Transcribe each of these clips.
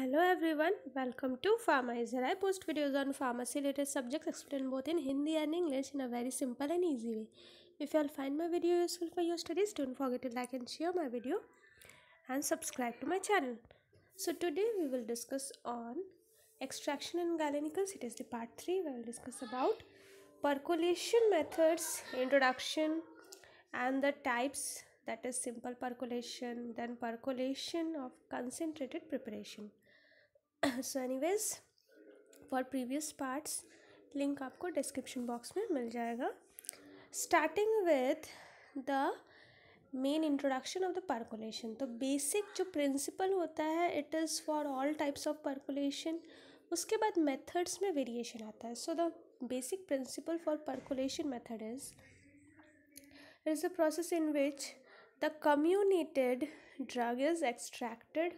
Hello everyone, welcome to Pharmizer. I post videos on pharmacy related subjects explained both in Hindi and English in a very simple and easy way. If you all find my video useful for your studies, don't forget to like and share my video and subscribe to my channel. So today we will discuss on extraction in galenicals It is the part 3 we will discuss about percolation methods, introduction and the types that is simple percolation, then percolation of concentrated preparation. So anyways for previous parts link आपको description box में मिल जाएगा starting with the main introduction of the percolation तो basic जो principle होता है it is for all types of percolation उसके बाद मेथड्स में वेरिएशन आता है so the basic principle for percolation method is it is a process in which the comminuted drug is extracted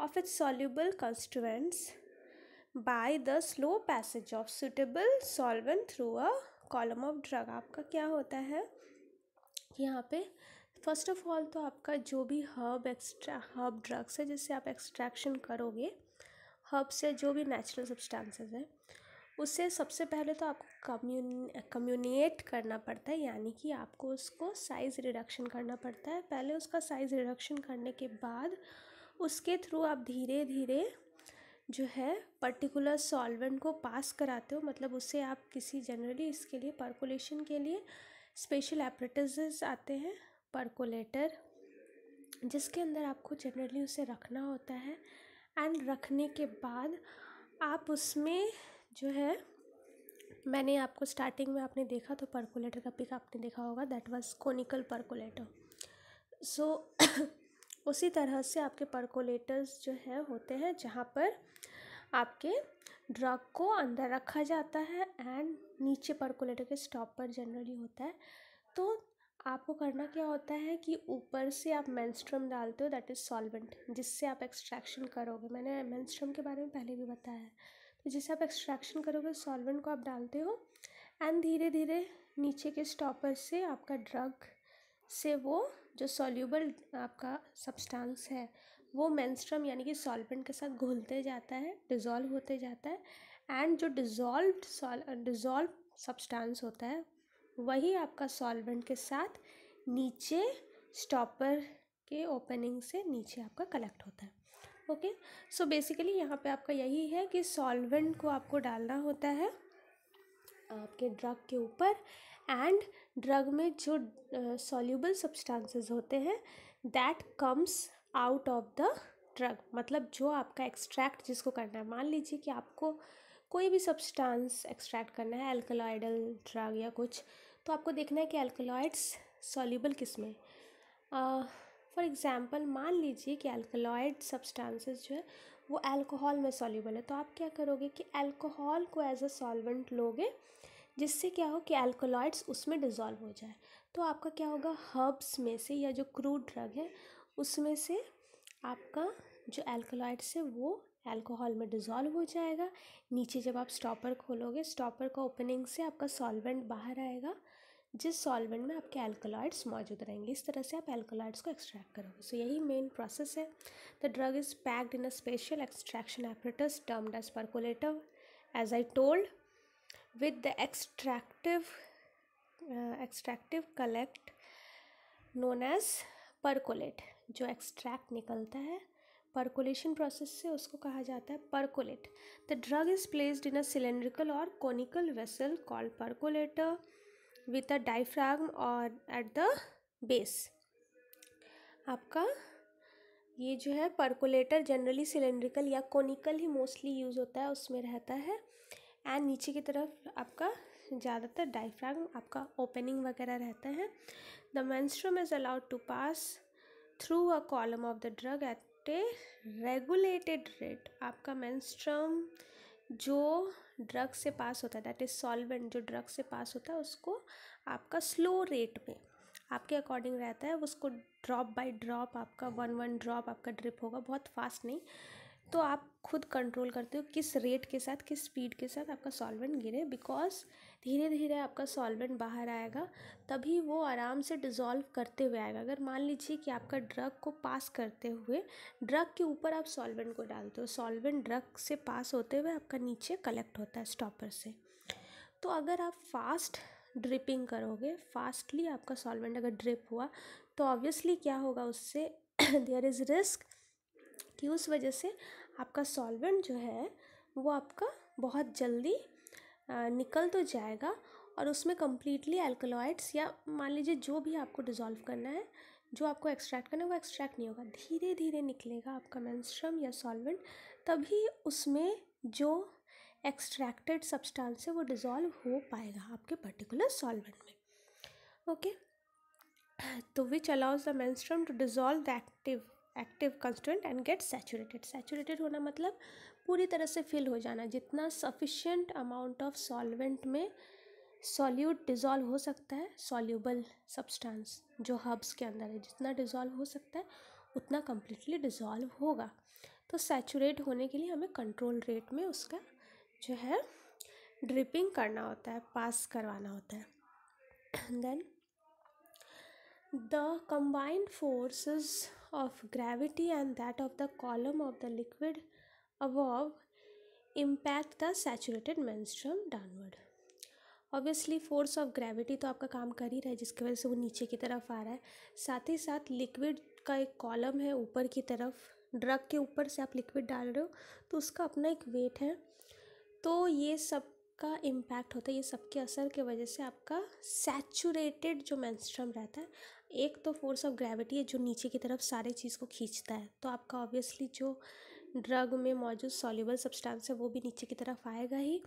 of its soluble constituents by the slow passage of suitable solvent through a column of drug आपका क्या होता है यहाँ पे first of all तो आपका जो भी हर्ब एक्स्ट्रा हर्ब ड्रग्स है जिससे आप एक्सट्रैक्शन करोगे हर्ब से जो भी नेचुरल सब्सटेंसेस है उससे सबसे पहले तो आपको कम्यून कम्यूनिएट करना पड़ता है यानी कि आपको उसको साइज़ रिडक्शन करना पड़ता है पहले उसका साइज़ रिडक्शन करने के बाद उसके थ्रू आप धीरे धीरे जो है पर्टिकुलर सॉल्वेंट को पास कराते हो मतलब उसे आप किसी जनरली इसके लिए परकोलेशन के लिए स्पेशल एपरेटसेस आते हैं परकोलेटर जिसके अंदर आपको जनरली उसे रखना होता है एंड रखने के बाद आप उसमें जो है मैंने आपको स्टार्टिंग में आपने देखा तो परकोलेटर का पिक आपने देखा होगा that was conical percolator so उसी तरह से आपके परकोलेटर्स जो है होते हैं जहाँ पर आपके ड्रग को अंदर रखा जाता है एंड नीचे परकोलेटर के स्टॉप पर जनरली होता है तो आपको करना क्या होता है कि ऊपर से आप मेंस्ट्रम डालते हो दैट इज़ सॉल्वेंट जिससे आप एक्सट्रैक्शन करोगे मैंने मेंस्ट्रम के बारे में पहले भी बताया है तो जिससे आप एक्सट्रैक्शन करोगे सॉल्वेंट को आप डालते हो एंड धीरे धीरे नीचे के स्टॉपर से आपका ड्रग से वो जो सॉल्यूबल आपका सब्सटेंस है वो मैंस्ट्रम यानी कि सॉल्वेंट के साथ घुलते जाता है डिज़ोल्व होते जाता है एंड जो डिज़ोल्व डिज़ोल्व सब्सटेंस होता है वही आपका सॉल्वेंट के साथ नीचे स्टॉपर के ओपनिंग से नीचे आपका कलेक्ट होता है ओके सो बेसिकली यहाँ पे आपका यही है कि सॉल्वेंट को आपको डालना होता है आपके ड्रग के ऊपर एंड ड्रग में जो सॉल्यूबल सब्सटेंसेस होते हैं that comes out of the drug मतलब जो आपका एक्सट्रैक्ट जिसको करना है मान लीजिए कि आपको कोई भी सब्सटेंस एक्सट्रैक्ट करना है एल्कलॉइडल ड्रग या कुछ तो आपको देखना है कि एल्कलॉइड्स सॉल्यूबल किस में फॉर एग्ज़ाम्पल मान लीजिए कि एल्कलॉइड सब्सटेंसेस जो है वो अल्कोहल में सॉल्यूबल है तो आप क्या करोगे कि अल्कोहल को एज अ सॉल्वेंट लोगे जिससे क्या हो कि एल्कोलाइड्स उसमें डिज़ोल्व हो जाए तो आपका क्या होगा हर्ब्स में से या जो क्रूड ड्रग है उसमें से आपका जो अल्कोलॉइड्स है वो अल्कोहल में डिज़ोल्व हो जाएगा नीचे जब आप स्टॉपर खोलोगे स्टॉपर का ओपनिंग से आपका सॉल्वेंट बाहर आएगा जिस सॉल्वेंट में आपके अल्कोलॉइड्स मौजूद रहेंगे इस तरह से आप एल्कोलाइड्स को एक्सट्रैक्ट करोगे सो so, यही मेन प्रोसेस है the drug is packed in a special extraction apparatus termed as percolator as I told with the extractive uh, extractive collect known as percolate जो extract निकलता है percolation process से उसको कहा जाता है percolate the drug is placed in a cylindrical or conical vessel called percolator with a diaphragm or at the base आपका ये जो है percolator generally cylindrical या conical ही mostly use होता है उसमें रहता है एंड नीचे की तरफ आपका ज़्यादातर डाइफ्राम आपका ओपनिंग वगैरह रहता है the menstruum is allowed to pass through a column of the drug at a regulated rate आपका मैंस्ट्रम जो ड्रग से पास होता है दैट इज़ सॉल्वेंट जो ड्रग से पास होता है उसको आपका स्लो रेट में आपके अकॉर्डिंग रहता है उसको ड्रॉप बाय ड्रॉप आपका वन वन ड्रॉप आपका ड्रिप होगा बहुत फास्ट नहीं तो आप खुद कंट्रोल करते हो किस रेट के साथ किस स्पीड के साथ आपका सॉल्वेंट गिरे बिकॉज धीरे धीरे आपका सॉल्वेंट बाहर आएगा तभी वो आराम से डिज़ोल्व करते हुए आएगा अगर मान लीजिए कि आपका ड्रग को पास करते हुए ड्रग के ऊपर आप सॉल्वेंट को डालते हो सॉल्वेंट ड्रग से पास होते हुए आपका नीचे कलेक्ट होता है स्टॉपर से तो अगर आप फास्ट ड्रिपिंग करोगे फास्टली आपका सॉल्वेंट अगर ड्रिप हुआ तो ऑब्वियसली क्या होगा उससे देयर इज़ रिस्क कि उस वजह से आपका सॉल्वेंट जो है वो आपका बहुत जल्दी निकल तो जाएगा और उसमें कम्प्लीटली एल्कोलॉइड्स या मान लीजिए जो भी आपको डिज़ोल्व करना है जो आपको एक्सट्रैक्ट करना है वो एक्सट्रैक्ट नहीं होगा धीरे धीरे निकलेगा आपका मैंस्ट्रम या सॉल्वेंट तभी उसमें जो एक्सट्रैक्टेड सब्सटेंस है वो डिज़ोल्व हो पाएगा आपके पर्टिकुलर सॉल्वेंट में ओके तो which allows the menstruum to dissolve the active active constant and get saturated saturated होना मतलब पूरी तरह से फिल हो जाना जितना सफिशेंट अमाउंट ऑफ सॉल्वेंट में सॉल्यूट डिज़ॉल्व हो सकता है सॉल्यूबल सब्सटेंस जो हब्स के अंदर है जितना डिज़ॉल्व हो सकता है उतना कम्प्लीटली डिज़ॉल्व होगा तो सैचुरेट होने के लिए हमें कंट्रोल रेट में उसका जो है ड्रिपिंग करना होता है पास करवाना होता है then the combined forces of gravity and that of the column of the liquid above impact the saturated menstruum downward obviously force of gravity तो आपका काम कर ही रहा है जिसकी वजह से वो नीचे की तरफ आ रहा है साथ ही साथ लिक्विड का एक कॉलम है ऊपर की तरफ ड्रग के ऊपर से आप लिक्विड डाल रहे हो तो उसका अपना एक वेट है तो ये सब का इम्पैक्ट होता है ये सबके असर के वजह से आपका सैचुरेटेड जो मैंस्ट्रम रहता है एक तो फोर्स ऑफ ग्रेविटी है जो नीचे की तरफ सारे चीज़ को खींचता है तो आपका ऑब्वियसली जो ड्रग में मौजूद सॉल्यूबल सब्सटेंस है वो भी नीचे की तरफ आएगा ही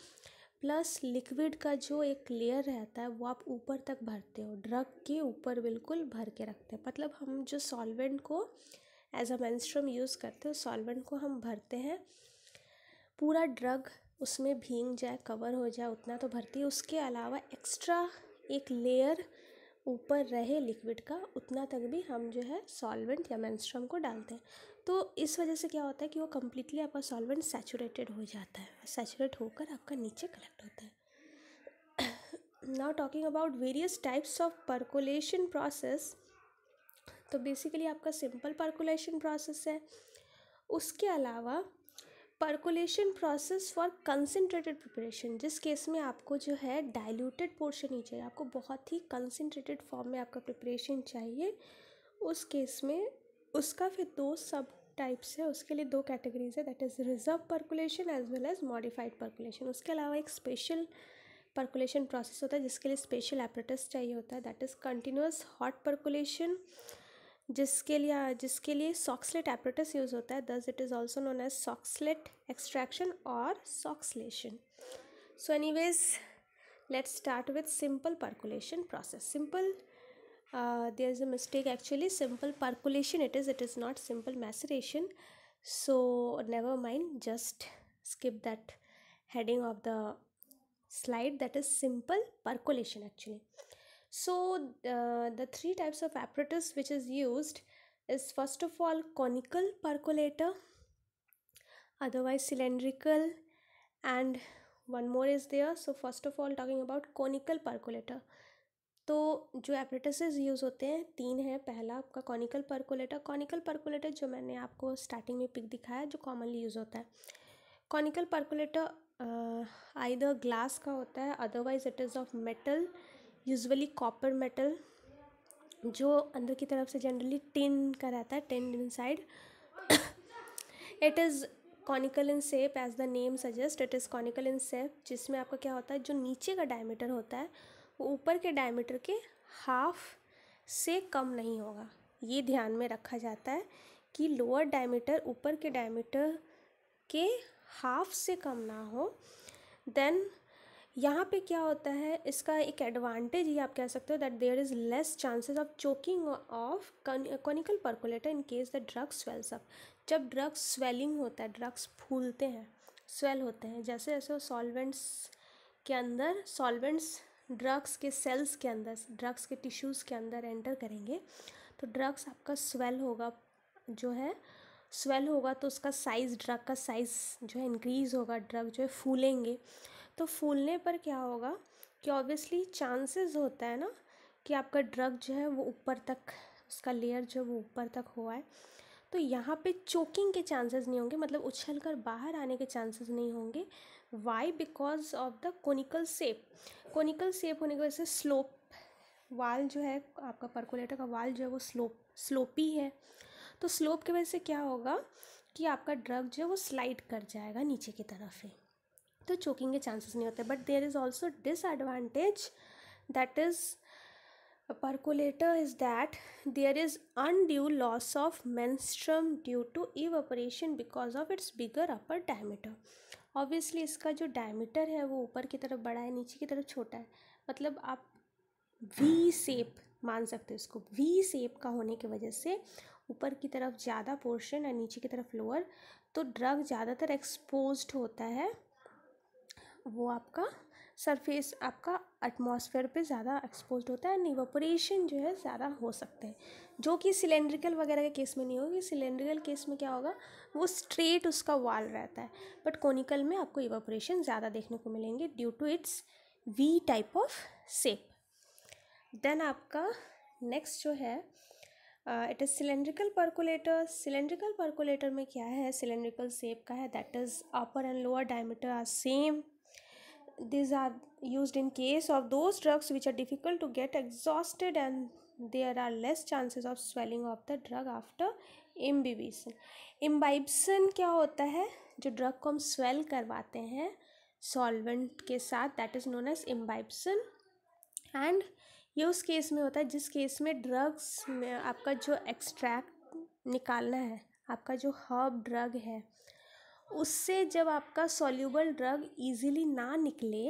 प्लस लिक्विड का जो एक लेयर रहता है वो आप ऊपर तक भरते हो ड्रग के ऊपर बिल्कुल भर के रखते हैं मतलब हम जो सॉल्वेंट को एज अ मैंस्ट्रम यूज़ करते हो सॉल्वेंट को हम भरते हैं पूरा ड्रग उसमें भींग जाए कवर हो जाए उतना तो भरती है उसके अलावा एक्स्ट्रा एक लेयर ऊपर रहे लिक्विड का उतना तक भी हम जो है सॉल्वेंट या मैंस्ट्रम को डालते हैं तो इस वजह से क्या होता है कि वो कम्प्लीटली आपका सॉल्वेंट सेचूरेटेड हो जाता है सैचुरेट होकर आपका नीचे कलेक्ट होता है now talking about various types of percolation process तो बेसिकली आपका सिंपल परकोलेशन प्रोसेस है उसके अलावा percolation process for concentrated preparation जिस केस में आपको जो है डाइल्यूटेड पोर्शन ही चाहिए आपको बहुत ही कंसनट्रेटेड फॉर्म में आपका प्रिपरेशन चाहिए उस केस में उसका फिर दो सब टाइप्स है उसके लिए दो कैटेगरीज है that is reserve percolation as well as modified percolation उसके अलावा एक स्पेशल परकुलेशन प्रोसेस होता है जिसके लिए स्पेशल एपरेटस चाहिए होता है that is continuous hot percolation जिसके लिए जिसके लिए सॉक्सलेट एपरेटस यूज़ होता है thus it is also known as Soxhlet extraction और Soxhlation so anyways let start with simple percolation process simple there is a mistake actually simple percolation it is it is not simple maceration so never mind just skip that heading of the slide that is simple percolation actually so uh, the three types of apparatus which is used is first of all conical percolator otherwise cylindrical and one more is there so first of all talking about conical percolator तो जो एपरेटसेस use होते हैं तीन हैं पहला आपका conical percolator conical percolator जो मैंने आपको स्टार्टिंग में पिक दिखाया जो कॉमनली यूज़ होता है कॉनिकल परकोलेटर आइदर ग्लास का होता है otherwise it is of metal usually copper metal जो अंदर की तरफ से जनरली टिन का रहता है tin inside it is conical in shape as the name suggest it is conical in shape जिसमें आपका क्या होता है जो नीचे का डायमीटर होता है वो ऊपर के डायमीटर के हाफ से कम नहीं होगा ये ध्यान में रखा जाता है कि लोअर डायमीटर ऊपर के डायमीटर के हाफ से कम ना हो देन यहाँ पे क्या होता है इसका एक एडवांटेज ही आप कह सकते हो that there is less chances of choking of conical percolator in case the drug swells up जब ड्रग्स स्वेलिंग होता है ड्रग्स फूलते हैं स्वेल होते हैं जैसे जैसे वो सॉल्वेंट्स के अंदर सॉल्वेंट्स ड्रग्स के सेल्स के अंदर ड्रग्स के टिश्यूज़ के अंदर एंटर करेंगे तो ड्रग्स आपका स्वेल होगा जो है स्वेल होगा तो उसका साइज़ ड्रग का साइज़ जो है इंक्रीज़ होगा ड्रग जो है फूलेंगे तो फूलने पर क्या होगा कि ऑब्वियसली चांसेस होता है ना कि आपका ड्रग जो है वो ऊपर तक उसका लेयर जो है वो ऊपर तक हुआ है तो यहाँ पे चोकिंग के चांसेस नहीं होंगे मतलब उछल कर बाहर आने के चांसेस नहीं होंगे why because of the conical shape conical shape होने की वजह से स्लोप वाल जो है आपका परकोलेटर का वाल जो है वो स्लोप स्लोपी है तो स्लोप की वजह से क्या होगा कि आपका ड्रग जो है वो स्लाइड कर जाएगा नीचे की तरफ ही तो चोकिंग के चांसेस नहीं होते but there is also disadvantage that is is that there is undue loss of menstruum due to evaporation because of its bigger upper diameter obviously इसका जो डायमीटर है वो ऊपर की तरफ बड़ा है नीचे की तरफ छोटा है मतलब आप वी सेप मान सकते हो इसको वी सेप का होने की वजह से ऊपर की तरफ ज़्यादा पोर्शन और नीचे की तरफ लोअर तो ड्रग ज़्यादातर एक्सपोज्ड होता है वो आपका सरफेस आपका एटमॉस्फेयर पे ज़्यादा एक्सपोज होता है एंड जो है ज़्यादा हो सकते हैं जो कि सिलेंड्रिकल वगैरह के केस में नहीं होगी सिलेंड्रिकल केस में क्या होगा वो स्ट्रेट उसका वाल रहता है बट कोनिकल में आपको इवोपरेशन ज़्यादा देखने को मिलेंगे due to its V type of shape then आपका नेक्स्ट जो है it is cylindrical percolator cylindrical percolator में क्या है सिलेंड्रिकल सेप का है that is upper and lower diameter are same these are used in case of those drugs which are difficult to get exhausted and there are less chances of swelling of the drug after imbibition imbibition क्या होता है जो drug को हम swell करवाते हैं solvent के साथ that is known as imbibition and ये उस केस में होता है जिस केस में ड्रग्स में आपका जो एक्सट्रैक्ट निकालना है आपका जो हर्ब ड्रग है उससे जब आपका सोल्यूबल ड्रग इजीली ना निकले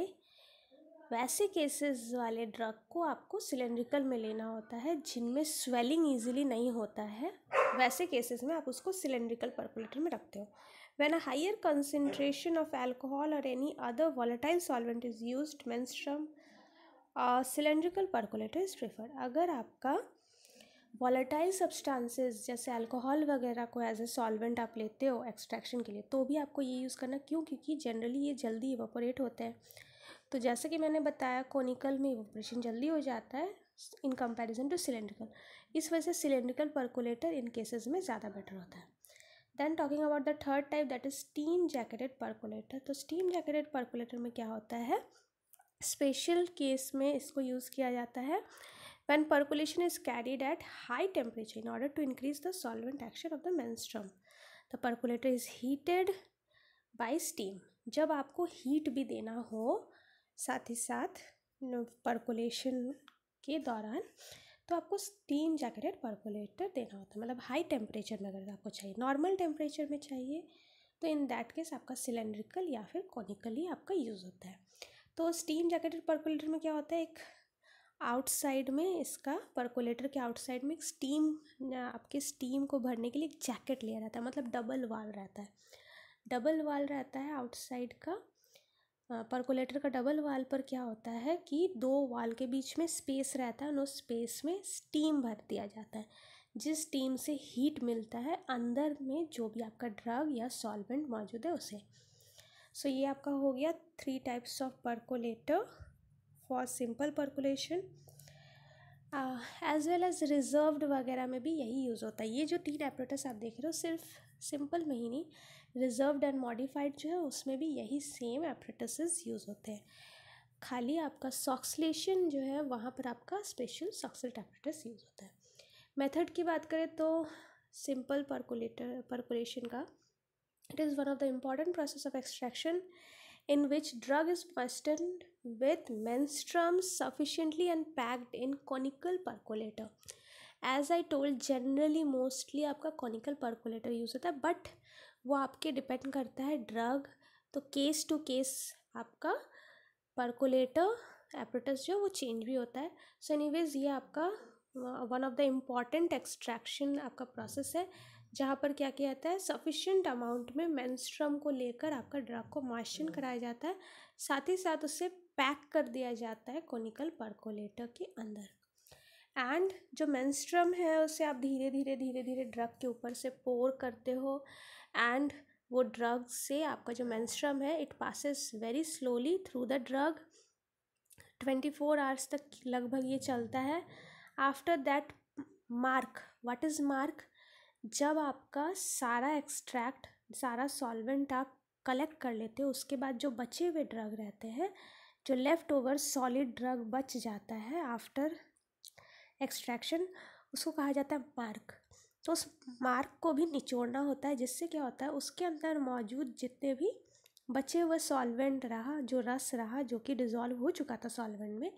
वैसे केसेस वाले ड्रग को आपको सिलेंड्रिकल में लेना होता है जिनमें स्वेलिंग इजीली नहीं होता है वैसे केसेस में आप उसको सिलेंड्रिकल परकुलेटर में रखते हो when a higher concentration of alcohol और any other volatile solvent is use menstruum cylindrical percolator is prefer अगर आपका वॉलेटाइल सब्सटेंसेस जैसे अल्कोहल वगैरह को एज ए सॉल्वेंट आप लेते हो एक्सट्रैक्शन के लिए तो भी आपको ये यूज़ करना क्यों क्योंकि जनरली ये जल्दी इवापोरेट होते हैं तो जैसे कि मैंने बताया कोनिकल में इवापोरेशन जल्दी हो जाता है इन कंपैरिजन टू सिलेंड्रिकल इस वजह से सिलेंड्रिकल परकुलेटर इन केसेस में ज़्यादा बेटर होता है then talking about the third type that is steam jacketed percolator तो स्टीम जैकेटेड परकुलेटर में क्या होता है स्पेशल केस में इसको यूज़ किया जाता है when percolation is carried at high temperature in order to increase the solvent action of the menstruum the percolator is heated by steam जब आपको हीट भी देना हो साथ ही साथ परकुलेशन के दौरान तो आपको स्टीम जैकेटेड परकुलेटर देना होता है मतलब हाई टेम्परेचर में अगर आपको चाहिए नॉर्मल टेम्परेचर में चाहिए तो इन दैट केस आपका सिलेंड्रिकल या फिर कॉनिकली आपका यूज़ होता है तो स्टीम जैकेटेड परकुलेटर में क्या होता है एक आउटसाइड में इसका परकोलेटर के आउटसाइड में एक स्टीम आपके स्टीम को भरने के लिए एक जैकेट लिया रहता है मतलब डबल वाल रहता है डबल वाल रहता है आउटसाइड का परकोलेटर का डबल वाल पर क्या होता है कि दो वाल के बीच में स्पेस रहता है और उस स्पेस में स्टीम भर दिया जाता है जिस स्टीम से हीट मिलता है अंदर में जो भी आपका ड्रग या सॉल्वेंट मौजूद है उसे सो so, ये आपका हो गया three types of percolator for simple percolation as well as reserved वगैरह में भी यही यूज़ होता है ये जो तीन एपरेटस आप देख रहे हो सिर्फ सिंपल में ही नहीं रिजर्व्ड एंड मॉडिफाइड जो है उसमें भी यही सेम एपरेटसेस यूज़ होते हैं खाली आपका सॉक्सलेशन जो है वहाँ पर आपका स्पेशल सॉक्सल एपरेटस यूज़ होता है मेथड की बात करें तो सिंपल परकुलेटर परकुलेशन का it is one of the important process of extraction in which drug is busted with menstruum sufficiently unpacked in conical percolator as I told generally mostly आपका conical percolator use होता है but वो आपके depend करता है drug तो case to case आपका percolator apparatus जो वो चेंज भी होता है सो एनीवेज ये आपका one of the important extraction आपका प्रोसेस है जहाँ पर क्या किया जाता है सफिशेंट अमाउंट में मैंस्ट्रम को लेकर आपका ड्रग को मॉइस्चन हम्म। कराया जाता है साथ ही साथ उसे पैक कर दिया जाता है कोनिकल परकोलेटर के अंदर एंड जो मैंस्ट्रम है उसे आप धीरे धीरे धीरे धीरे ड्रग के ऊपर से पोर करते हो एंड वो ड्रग से आपका जो मैंस्ट्रम है it passes very slowly through the drug twenty four hours तक लगभग ये चलता है after that marc what is marc जब आपका सारा एक्सट्रैक्ट सारा सॉल्वेंट आप कलेक्ट कर लेते हो उसके बाद जो बचे हुए ड्रग रहते हैं जो लेफ़्ट ओवर सॉलिड ड्रग बच जाता है आफ्टर एक्सट्रैक्शन उसको कहा जाता है मार्क तो उस मार्क को भी निचोड़ना होता है जिससे क्या होता है उसके अंदर मौजूद जितने भी बचे हुए सॉल्वेंट रहा जो रस रहा जो कि डिजॉल्व हो चुका था सॉल्वेंट में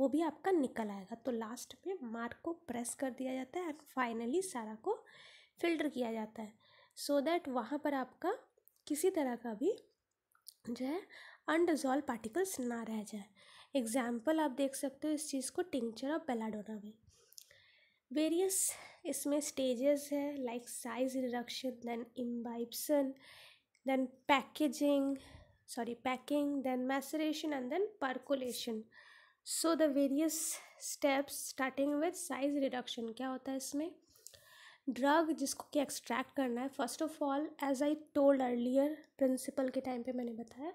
वो भी आपका निकल आएगा तो लास्ट में मार्क को प्रेस कर दिया जाता है एंड फाइनली सारा को फ़िल्टर किया जाता है सो so दैट वहाँ पर आपका किसी तरह का भी जो है अनडिजॉल्व पार्टिकल्स ना रह जाए एग्जाम्पल आप देख सकते हो इस चीज़ को टिंचर और बेलाडोना में वेरियस इसमें स्टेजेस है like size reduction then imbibition then packaging sorry packing then maceration and then percolation so the various steps starting with size reduction क्या होता है इसमें ड्रग जिसको कि एक्सट्रैक्ट करना है first of all as I told earlier principle के time पे मैंने बताया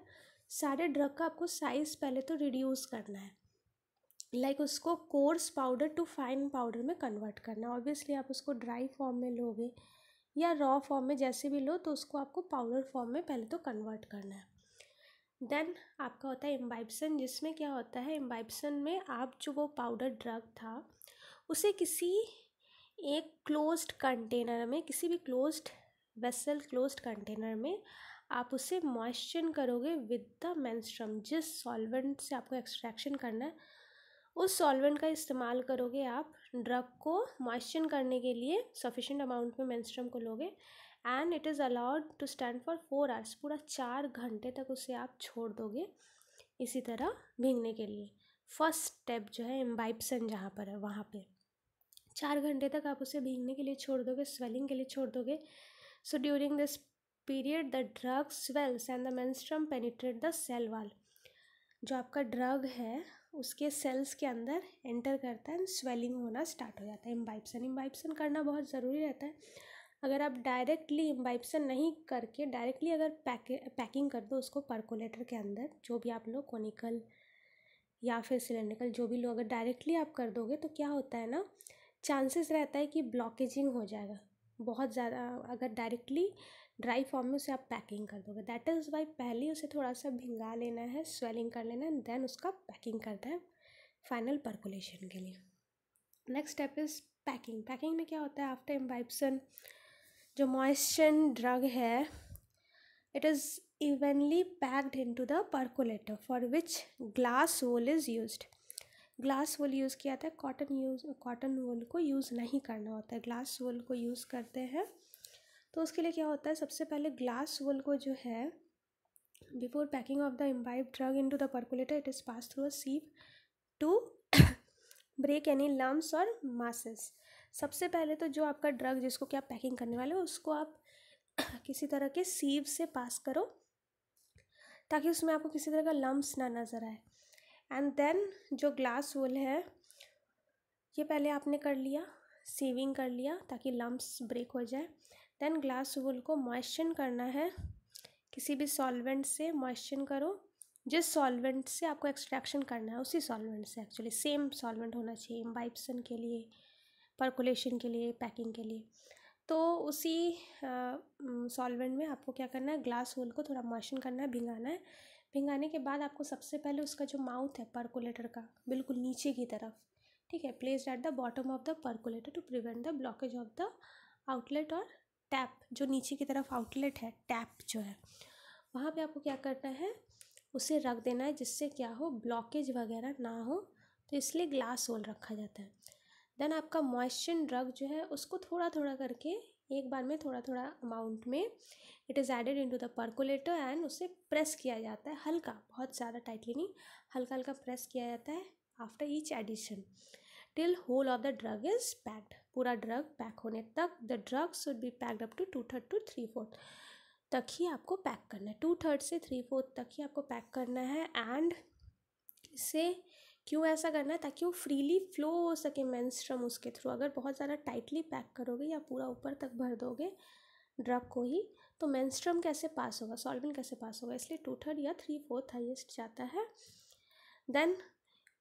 सारे ड्रग का आपको साइज़ पहले तो रिड्यूस करना है लाइक like उसको coarse powder to fine powder में कन्वर्ट करना है ऑब्वियसली आप उसको ड्राई फॉर्म में लोगे या रॉ फॉर्म में जैसे भी लो तो उसको आपको पाउडर फॉर्म में पहले तो कन्वर्ट करना है देन आपका होता है एम्बाइबसन जिसमें क्या होता है एम्बाइबसन में आप जो वो पाउडर ड्रग था उसे किसी एक क्लोज्ड कंटेनर में किसी भी क्लोज्ड वेसल क्लोज्ड कंटेनर में आप उसे मॉइस्चर करोगे विद द मैंस्ट्रम जिस सॉल्वेंट से आपको एक्सट्रैक्शन करना है उस सॉल्वेंट का इस्तेमाल करोगे आप ड्रग को मॉइस्चर करने के लिए सफिशेंट अमाउंट में मैंस्ट्रम को लोगे and it is allowed to stand for four hours पूरा चार घंटे तक उसे आप छोड़ दोगे इसी तरह भींगने के लिए फर्स्ट स्टेप जो है एम्बाइपसन जहाँ पर है वहाँ पर चार घंटे तक आप उसे भीगने के लिए छोड़ दोगे स्वेलिंग के लिए छोड़ दोगे so during this period the drug swells and the menstruum penetrate the cell wall जो आपका ड्रग है उसके सेल्स के अंदर एंटर करता है एंड स्वेलिंग होना स्टार्ट हो जाता है इम्बाइपसन इम्बाइपसन करना बहुत ज़रूरी रहता है अगर आप डायरेक्टली इम्बाइपसन नहीं करके डायरेक्टली अगर पैक पैकिंग कर दो उसको परकोलेटर के अंदर जो भी आप लोग कोनिकल या फिर सिलेंड्रिकल जो भी लोग अगर डायरेक्टली आप कर दोगे तो क्या होता है ना चांसेस रहता है कि ब्लॉकेजिंग हो जाएगा बहुत ज़्यादा अगर डायरेक्टली ड्राई फॉर्म में उसे आप पैकिंग कर दोगे दैट इज़ वाई पहले उसे थोड़ा सा भिंगा लेना है स्वेलिंग कर लेना है देन उसका पैकिंग करता है फाइनल परकुलेशन के लिए next step is packing packing में क्या होता है आफ्टर वाइपसन जो मॉइस्चन ड्रग है it is evenly packed into the percolator for which glass wool is use glass wool use किया था कॉटन यूज़ कॉटन वुल को यूज़ नहीं करना होता है ग्लास वुल को यूज़ करते हैं तो उसके लिए क्या होता है सबसे पहले ग्लास वुल को जो है before packing of the imbibed drug into the percolator it is pass through a sieve to break any lumps और मासेस सबसे पहले तो जो आपका ड्रग जिसको कि आप पैकिंग करने वाले हो उसको आप किसी तरह के सीव से पास करो ताकि उसमें आपको किसी तरह का लम्स ना नज़र आए एंड देन जो ग्लास वुल है ये पहले आपने कर लिया सेविंग कर लिया ताकि लम्ब्स ब्रेक हो जाए देन ग्लास वुल को मॉइस्चन करना है किसी भी सॉल्वेंट से मॉइस्चन करो जिस सॉल्वेंट से आपको एक्सट्रैक्शन करना है उसी सॉल्वेंट से एक्चुअली सेम सॉल्वेंट होना चाहिए इम्बाइप्सन के लिए परकुलेशन के लिए पैकिंग के लिए तो उसी सॉल्वेंट में आपको क्या करना है ग्लास वुल को थोड़ा मॉइशन करना है भिंगाना है भिंगाने के बाद आपको सबसे पहले उसका जो माउथ है परकुलेटर का बिल्कुल नीचे की तरफ ठीक है placed at the bottom of the percolator to prevent the blockage of the outlet और टैप जो नीचे की तरफ आउटलेट है टैप जो है वहाँ पे आपको क्या करना है उसे रख देना है जिससे क्या हो ब्लॉकेज वगैरह ना हो तो इसलिए ग्लास होल रखा जाता है देन आपका मॉइस्चर ड्रग जो है उसको थोड़ा थोड़ा करके एक बार में थोड़ा थोड़ा अमाउंट में it is added into the percolator and उसे प्रेस किया जाता है हल्का बहुत ज़्यादा टाइटली नहीं हल्का हल्का प्रेस किया जाता है after each addition till whole of the drug is packed पूरा ड्रग पैक होने तक the drug should be packed up to two third to three fourth तक ही आपको पैक करना है टू थर्ड से थ्री फोर्थ तक ही आपको पैक करना है एंड इसे क्यों ऐसा करना है ताकि वो फ्रीली फ्लो हो सके मेंस्ट्रम उसके थ्रू अगर बहुत ज़्यादा टाइटली पैक करोगे या पूरा ऊपर तक भर दोगे ड्रग को ही तो मेंस्ट्रम कैसे पास होगा सॉल्वेंट कैसे पास होगा इसलिए टू थर्ड या थ्री फोर्थ हाइएस्ट जाता है then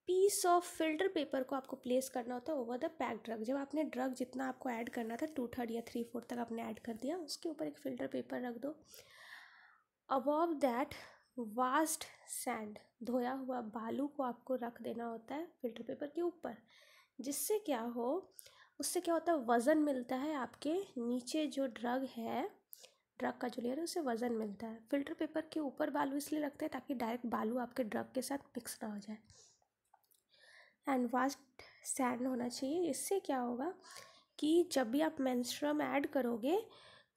piece of filter paper को आपको प्लेस करना होता है ओवर द पैक ड्रग जब आपने ड्रग जितना आपको ऐड करना था टू थर्ड या थ्री फोर्थ तक आपने ऐड कर दिया उसके ऊपर एक फिल्टर पेपर रख दो अबव दैट वास्ट सैंड धोया हुआ बालू को आपको रख देना होता है फिल्टर पेपर के ऊपर जिससे क्या हो उससे क्या होता है वज़न मिलता है आपके नीचे जो ड्रग है ड्रग का जो लेयर है उससे वज़न मिलता है फिल्टर पेपर के ऊपर बालू इसलिए रखते हैं ताकि डायरेक्ट बालू आपके ड्रग के साथ मिक्स ना हो जाए एंड वास्ट सैंड होना चाहिए इससे क्या होगा कि जब भी आप मैंस्ट्रम ऐड करोगे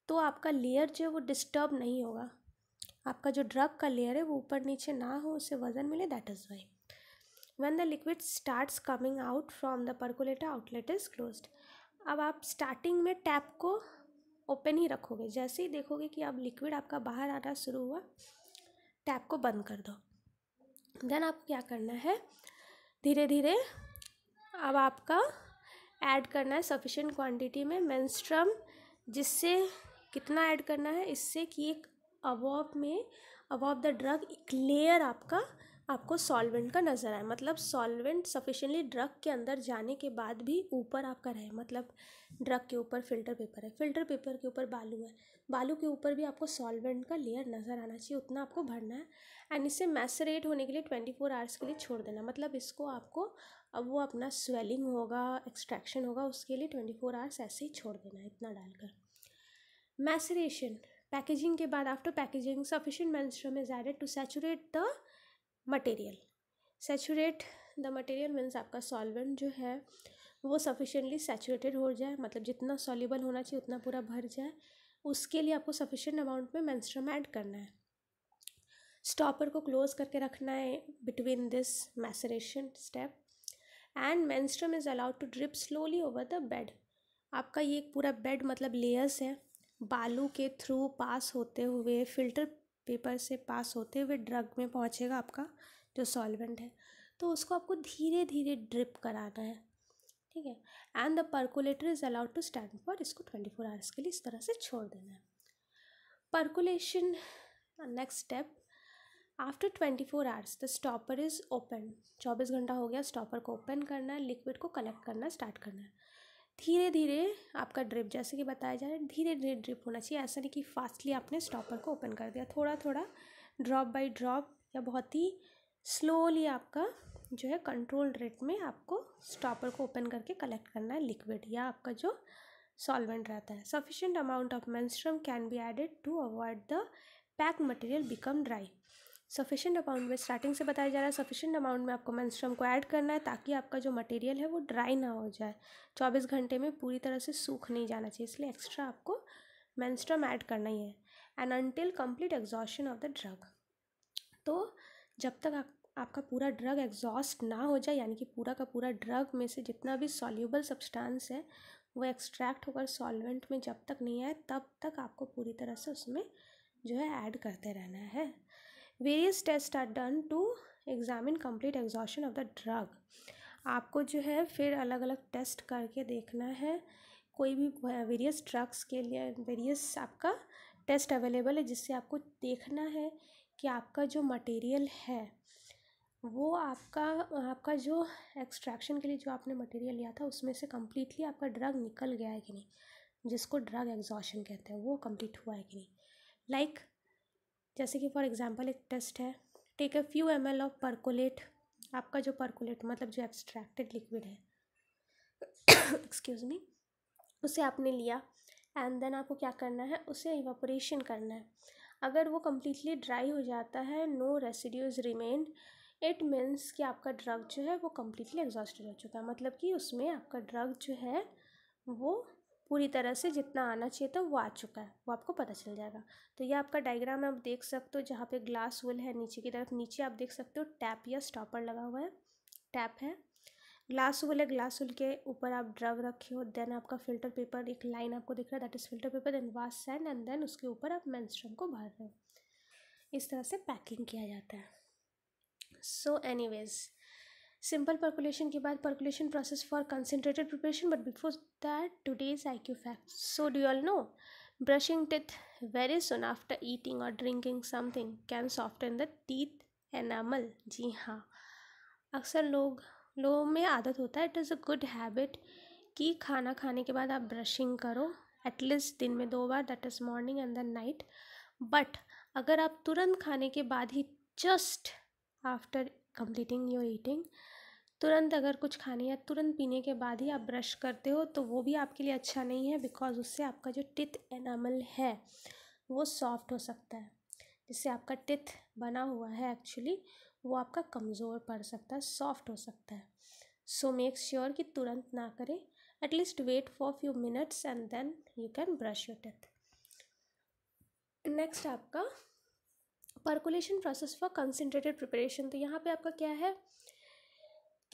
तो आपका लेयर जो है वो डिस्टर्ब नहीं होगा आपका जो ड्रग का लेयर है वो ऊपर नीचे ना हो उससे वज़न मिले that is why one the liquid starts coming out from the percolator outlet is close अब आप स्टार्टिंग में टैप को ओपन ही रखोगे जैसे ही देखोगे कि अब लिक्विड आपका बाहर आना शुरू हुआ टैप को बंद कर दो देन आपको क्या करना है धीरे धीरे अब आपका ऐड करना है सफिशेंट क्वांटिटी में मेंस्ट्रम जिससे कितना ऐड करना है इससे कि एक अवॉब में अवॉब द ड्रग एक लेयर आपका आपको सॉल्वेंट का नज़र आए मतलब सॉल्वेंट सफिशेंटली ड्रग के अंदर जाने के बाद भी ऊपर आपका रहे मतलब ड्रग के ऊपर फिल्टर पेपर है फिल्टर पेपर के ऊपर बालू है बालू के ऊपर भी आपको सॉल्वेंट का लेयर नज़र आना चाहिए उतना आपको भरना है एंड इसे मैसरेट होने के लिए ट्वेंटी फोर आवर्स के लिए छोड़ देना मतलब इसको आपको अब वो अपना स्वेलिंग होगा एक्सट्रैक्शन होगा उसके लिए ट्वेंटी फोर आवर्स ऐसे ही छोड़ देना है इतना डालकर मैसरेशन पैकेजिंग के बाद after packaging sufficient menstruum is added to saturate the material saturate the material means आपका सॉल्वेंट जो है वो सफिशेंटली सेचुरेटेड हो जाए मतलब जितना सॉल्यूबल होना चाहिए उतना पूरा भर जाए उसके लिए आपको सफिशेंट अमाउंट में मेंस्ट्रम ऐड करना है स्टॉपर को क्लोज करके रखना है between this maceration step and menstruum is allowed to drip slowly over the bed आपका ये एक पूरा बेड मतलब लेयर्स है बालू के थ्रू पास होते हुए फ़िल्टर पेपर से पास होते हुए ड्रग में पहुँचेगा आपका जो सॉल्वेंट है तो उसको आपको धीरे धीरे ड्रिप कराना है ठीक है and the percolator is allowed to stand for इसको ट्वेंटी फोर आवर्स के लिए इस तरह से छोड़ देना है percolation next step after twenty four hours the stopper is open चौबीस घंटा हो गया स्टॉपर को ओपन करना है लिक्विड को कलेक्ट करना स्टार्ट करना है धीरे धीरे आपका ड्रिप जैसे कि बताया जा रहा है धीरे धीरे ड्रिप होना चाहिए ऐसा नहीं कि फास्टली आपने स्टॉपर को ओपन कर दिया थोड़ा थोड़ा ड्रॉप बाय ड्रॉप या बहुत ही स्लोली आपका जो है कंट्रोल रेट में आपको स्टॉपर को ओपन करके कलेक्ट करना है लिक्विड या आपका जो सॉल्वेंट रहता है sufficient amount of menstruum can be added to avoid the pack material become dry sufficient amount में स्टार्टिंग से बताया जा रहा है सफिशेंट अमाउंट में आपको मैंस्ट्रम को ऐड करना है ताकि आपका जो मटेरियल है वो ड्राई ना हो जाए चौबीस घंटे में पूरी तरह से सूख नहीं जाना चाहिए इसलिए एक्स्ट्रा आपको मैंस्ट्रम ऐड करना ही है and until complete exhaustion of the drug तो जब तक आप आपका पूरा ड्रग एग्जॉस्ट ना हो जाए यानी कि पूरा का पूरा ड्रग में से जितना भी सॉल्यूबल सब्सटेंस है वो एक्सट्रैक्ट होकर सॉल्वेंट में जब तक नहीं आए तब तक आपको पूरी तरह से उसमें जो है ऐड करते रहना है various test are done to examine complete exhaustion of the drug आपको जो है फिर अलग अलग टेस्ट करके देखना है कोई भी वेरियस ड्रग्स के लिए वेरियस आपका टेस्ट अवेलेबल है जिससे आपको देखना है कि आपका जो मटेरियल है वो आपका आपका जो एक्सट्रैक्शन के लिए जो आपने मटेरियल लिया था उसमें से कम्प्लीटली आपका ड्रग निकल गया है कि नहीं जिसको ड्रग एग्जॉशन कहते हैं वो कम्प्लीट हुआ है कि नहीं लाइक like, जैसे कि फॉर एग्जांपल एक टेस्ट है take a few M L of percolate आपका जो परकोलेट मतलब जो एब्सट्रैक्टेड लिक्विड है एक्सक्यूज़ मी उसे आपने लिया एंड देन आपको क्या करना है उसे इवापोरेशन करना है अगर वो कम्प्लीटली ड्राई हो जाता है no residues remain it means कि आपका ड्रग जो है वो कम्प्लीटली एग्जॉस्टेड हो चुका है मतलब कि उसमें आपका ड्रग जो है वो पूरी तरह से जितना आना चाहिए था वो आ चुका है वो आपको पता चल जाएगा तो ये आपका डायग्राम आप देख सकते हो जहाँ पे ग्लास वुल है नीचे की तरफ नीचे आप देख सकते हो टैप या स्टॉपर लगा हुआ है टैप है ग्लास वुल है ग्लास वुल के ऊपर आप ड्रग रखे हो देन आपका फिल्टर पेपर एक लाइन आपको दिख रहा है that is filter paper then was sand and then उसके ऊपर आप मैंस्ट्रम को भर रहे हो इस तरह से पैकिंग किया जाता है so anyways simple percolation के बाद percolation process for concentrated preparation but before that today is I Q fact so do all know brushing teeth very soon after eating और drinking something can soft in the teeth enamel जी हाँ अक्सर लोग लोगों में आदत होता है it is a good habit कि खाना खाने के बाद आप ब्रशिंग करो एटलीस्ट दिन में दो बार that is morning and the night but अगर आप तुरंत खाने के बाद ही just after completing your eating तुरंत अगर कुछ खाने या तुरंत पीने के बाद ही आप ब्रश करते हो तो वो भी आपके लिए अच्छा नहीं है बिकॉज़ उससे आपका जो टिथ एनामल है वो सॉफ्ट हो सकता है जिससे आपका टिथ बना हुआ है एक्चुअली वो आपका कमज़ोर पड़ सकता है सॉफ्ट हो सकता है सो मेक श्योर कि तुरंत ना करें at least wait for few minutes and then you can brush your teeth next आपका percolation process for concentrated preparation तो यहाँ पे आपका क्या है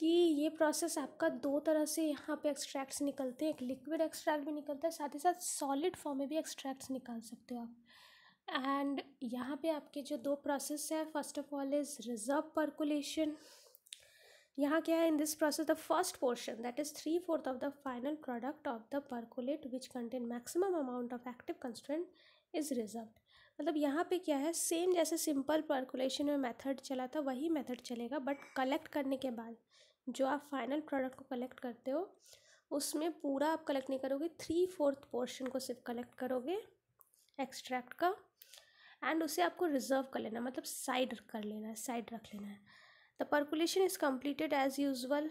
कि ये प्रोसेस आपका दो तरह से यहाँ पे एक्सट्रैक्ट्स निकलते हैं एक लिक्विड एक्सट्रैक्ट भी निकलता है साथ ही साथ सॉलिड फॉर्म में भी एक्सट्रैक्ट्स निकाल सकते हो आप एंड यहाँ पे आपके जो दो प्रोसेस है first of all is reserve percolation यहाँ क्या है in this process the first portion that is three fourth of the final product of the percolate which content maximum amount of active constant is reserve मतलब यहाँ पे क्या है same जैसे simple percolation में मेथड चला था वही मेथड चलेगा बट कलेक्ट करने के बाद जो आप फाइनल प्रोडक्ट को कलेक्ट करते हो उसमें पूरा आप कलेक्ट नहीं करोगे थ्री फोर्थ पोर्शन को सिर्फ कलेक्ट करोगे एक्सट्रैक्ट का एंड उसे आपको रिजर्व कर लेना मतलब साइड कर लेना है साइड रख लेना है the percolation is completed as usual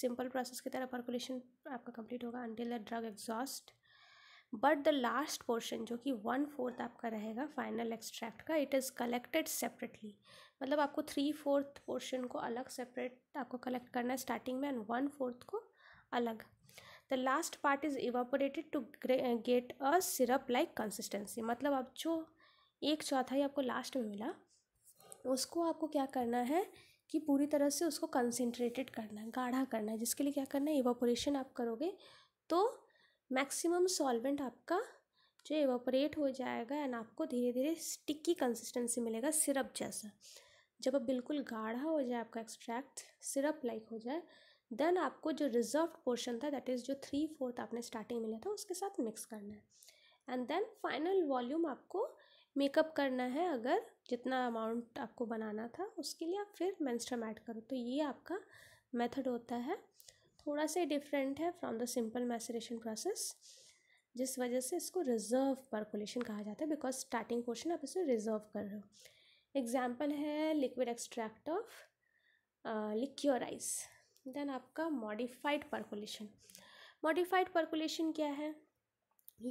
simple process की तरह पर्कुलेशन आपका कंप्लीट होगा until the drug exhaust but the last portion जो कि वन फोर्थ आपका रहेगा फाइनल एक्सट्रैक्ट का इट इज़ कलेक्टेड सेपरेटली मतलब आपको थ्री फोर्थ पोर्शन को अलग सेपरेट आपको कलेक्ट करना है स्टार्टिंग में एंड वन फोर्थ को अलग the last part is evaporated to get a syrup like consistency मतलब आप जो एक चौथाई आपको लास्ट में मिला उसको आपको क्या करना है कि पूरी तरह से उसको कंसेंट्रेटेड करना है गाढ़ा करना है जिसके लिए क्या करना है इवापोरेशन आप करोगे तो मैक्सिमम सॉल्वेंट आपका जो एवोपरेट हो जाएगा एंड आपको धीरे धीरे स्टिकी कंसिस्टेंसी मिलेगा सिरप जैसा जब बिल्कुल गाढ़ा हो जाए आपका एक्सट्रैक्ट सिरप लाइक हो जाए देन आपको जो रिजर्व पोर्शन था दैट इज़ जो थ्री फोर्थ आपने स्टार्टिंग में लिया था उसके साथ मिक्स करना है एंड देन फाइनल वॉल्यूम आपको मेकअप करना है अगर जितना अमाउंट आपको बनाना था उसके लिए आप फिर मैंस्ट्रम ऐड करो तो ये आपका मेथड होता है थोड़ा सा डिफरेंट है from the simple maceration process जिस वजह से इसको रिजर्व परकुलेशन कहा जाता है बिकॉज स्टार्टिंग पोर्शन आप इसे रिजर्व कर रहे हो एग्जाम्पल है liquid extract of liquorice then आपका मॉडिफाइड परकुलेशन मॉडिफाइड परकुलेशन क्या है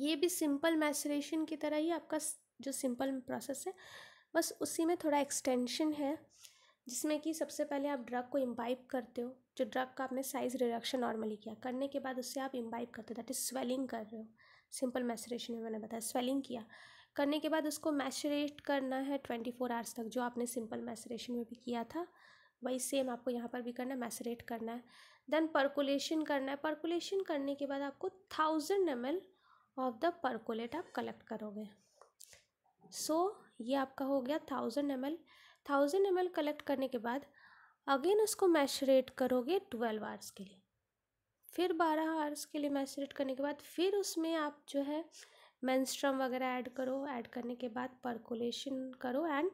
ये भी सिंपल मैसरेशन की तरह ही आपका जो सिंपल प्रोसेस है बस उसी में थोड़ा एक्सटेंशन है जिसमें कि सबसे पहले आप ड्रग को इम्बाइब करते हो जो ड्रग का आपने साइज़ रिडक्शन नॉर्मली किया करने के बाद उससे आप इम्बाइब करते हो दैट इज़ स्वेलिंग कर रहे हो सिंपल मैसरेशन में मैंने बताया स्वेलिंग किया करने के बाद उसको मैसरेट करना है ट्वेंटी फोर आवर्स तक जो आपने सिंपल मैसरेशन में भी किया था वही सेम आपको यहाँ पर भी करना है मैसरेट करना है देन परकुलेशन करना है परकुलेशन करने के बाद आपको thousand M of the percolate आप कलेक्ट करोगे सो so, ये आपका हो गया thousand M L thousand M collect करने के बाद अगेन उसको मैशरेट करोगे ट्वेल्व आवर्स के लिए फिर बारह आवर्स के लिए मैशरेट करने के बाद फिर उसमें आप जो है मैंस्ट्रम वगैरह ऐड करो ऐड करने के बाद परकुलेशन करो एंड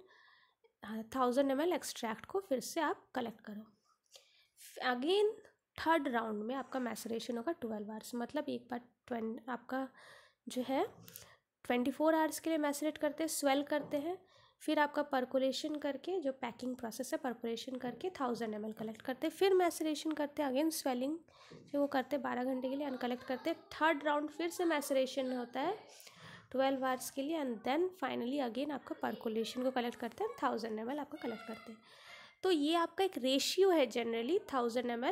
थाउजेंड एम एक्सट्रैक्ट को फिर से आप कलेक्ट करो अगेन थर्ड राउंड में आपका मैसरेशन होगा ट्वेल्व आवर्स मतलब एक बार ट्वें आपका जो है ट्वेंटी फोर आवर्स के लिए मैसरेट करते हैं स्वेल करते हैं फिर आपका परकोलेशन करके जो पैकिंग प्रोसेस है परकोलेशन करके थाउजेंड एम कलेक्ट करते फिर मैसरेशन करते अगेन स्वेलिंग फिर वो करते बारह घंटे के लिए एंड कलेक्ट करते थर्ड राउंड फिर से मैसरेशन होता है ट्वेल्व आवर्स के लिए एंड देन फाइनली अगेन आपका परकोलेशन को कलेक्ट करते हैं थाउजेंड एम आपका कलेक्ट करते हैं तो ये आपका एक रेशियो है जनरली थाउजेंड एम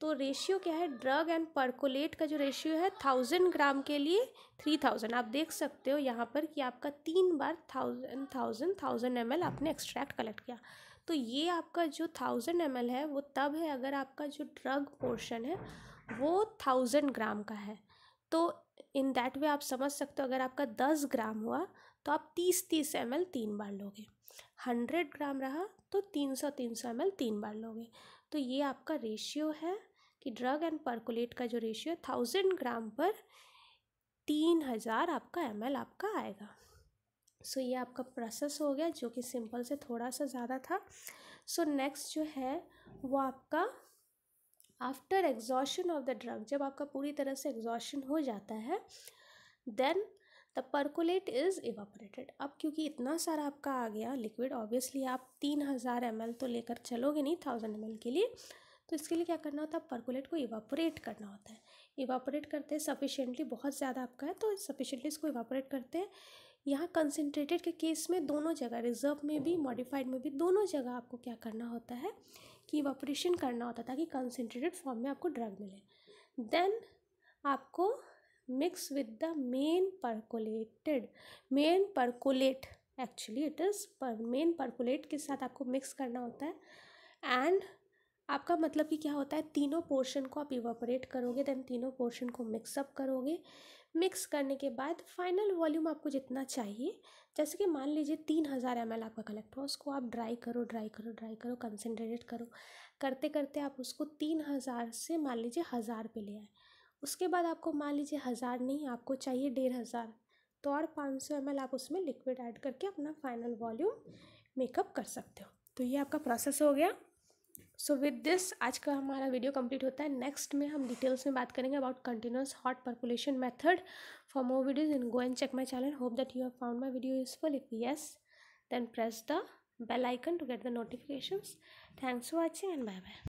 तो रेशियो क्या है ड्रग एंड परकोलेट का जो रेशियो है थाउजेंड ग्राम के लिए थ्री थाउजेंड आप देख सकते हो यहाँ पर कि आपका तीन बार थाउजेंड थाउजेंड थाउजेंड एम आपने एक्सट्रैक्ट कलेक्ट किया तो ये आपका जो थाउजेंड एम है वो तब है अगर आपका जो ड्रग पोर्शन है वो थाउजेंड ग्राम का है तो इन दैट वे आप समझ सकते हो अगर आपका दस ग्राम हुआ तो आप तीस तीस एम तीन बार लोगे हंड्रेड ग्राम रहा तो तीन सौ तीन सौ एम तीन बार लोगे तो ये आपका रेशियो है कि ड्रग एंड परकोलेट का जो रेशियो है थाउजेंड ग्राम पर तीन हज़ार आपका एम आपका आएगा सो so, ये आपका प्रोसेस हो गया जो कि सिंपल से थोड़ा सा ज़्यादा था सो so, नेक्स्ट जो है वो आपका after exhaustion of the drug जब आपका पूरी तरह से एग्जॉशन हो जाता है then the percolate is evaporated अब क्योंकि इतना सारा आपका आ गया लिक्विड ऑब्वियसली आप तीन हज़ार एम तो लेकर चलोगे नहीं थाउजेंड एम के लिए तो इसके लिए क्या करना होता है परकोलेट को इवापोरेट करना होता है इवापोरेट करते हैं सफिशेंटली बहुत ज़्यादा आपका है तो सफिशेंटली इसको इवापोरेट करते हैं यहाँ कंसनट्रेटेड के केस में दोनों जगह रिजर्व में भी मॉडिफाइड में भी दोनों जगह आपको क्या करना होता है कि इवापोरेशन करना होता है ताकि कंसनट्रेटेड फॉर्म में आपको ड्रग मिले देन आपको mix with the main percolated main percolate actually it is पर मेन परकोलेट के साथ आपको मिक्स करना होता है एंड आपका मतलब कि क्या होता है तीनों पोर्शन को आप इवापोरेट करोगे देन तीनों पोर्शन को मिक्सअप करोगे मिक्स करने के बाद फाइनल वॉल्यूम आपको जितना चाहिए जैसे कि मान लीजिए तीन हज़ार एम आपका कलेक्ट हुआ उसको आप ड्राई करो ड्राई करो ड्राई करो कंसनट्रेट करो करते करते आप उसको तीन हज़ार से मान लीजिए हज़ार पे ले आए उसके बाद आपको मान लीजिए हज़ार नहीं आपको चाहिए डेढ़ हज़ार तो और पाँच सौ एम आप उसमें लिक्विड ऐड करके अपना फाइनल वॉल्यूम मेकअप कर सकते हो तो ये आपका प्रोसेस हो गया सो विद दिस आज का हमारा वीडियो कंप्लीट होता है नेक्स्ट में हम डिटेल्स में बात करेंगे about continuous hot percolation method for more videos in go and check my channel hope that you have found my video useful if yes then press the bell icon to get the notification thanks for watching and bye bye